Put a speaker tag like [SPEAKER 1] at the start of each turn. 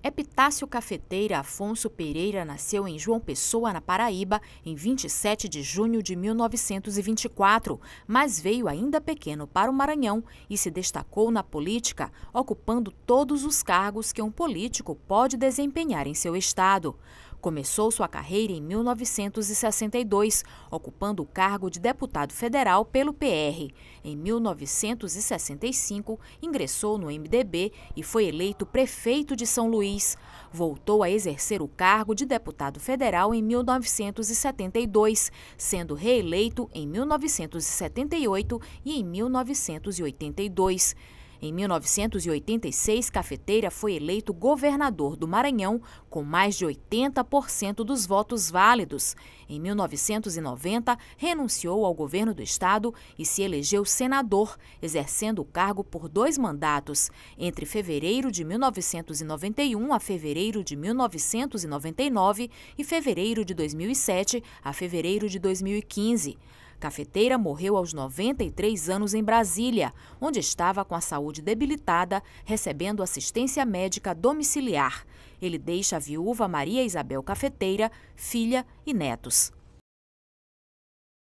[SPEAKER 1] Epitácio é Cafeteira Afonso Pereira nasceu em João Pessoa, na Paraíba, em 27 de junho de 1924, mas veio ainda pequeno para o Maranhão e se destacou na política, ocupando todos os cargos que um político pode desempenhar em seu estado. Começou sua carreira em 1962, ocupando o cargo de deputado federal pelo PR. Em 1965, ingressou no MDB e foi eleito prefeito de São Luís. Voltou a exercer o cargo de deputado federal em 1972, sendo reeleito em 1978 e em 1982. Em 1986, Cafeteira foi eleito governador do Maranhão com mais de 80% dos votos válidos. Em 1990, renunciou ao governo do estado e se elegeu senador, exercendo o cargo por dois mandatos, entre fevereiro de 1991 a fevereiro de 1999 e fevereiro de 2007 a fevereiro de 2015. Cafeteira morreu aos 93 anos em Brasília, onde estava com a saúde debilitada, recebendo assistência médica domiciliar. Ele deixa a viúva Maria Isabel Cafeteira, filha e netos.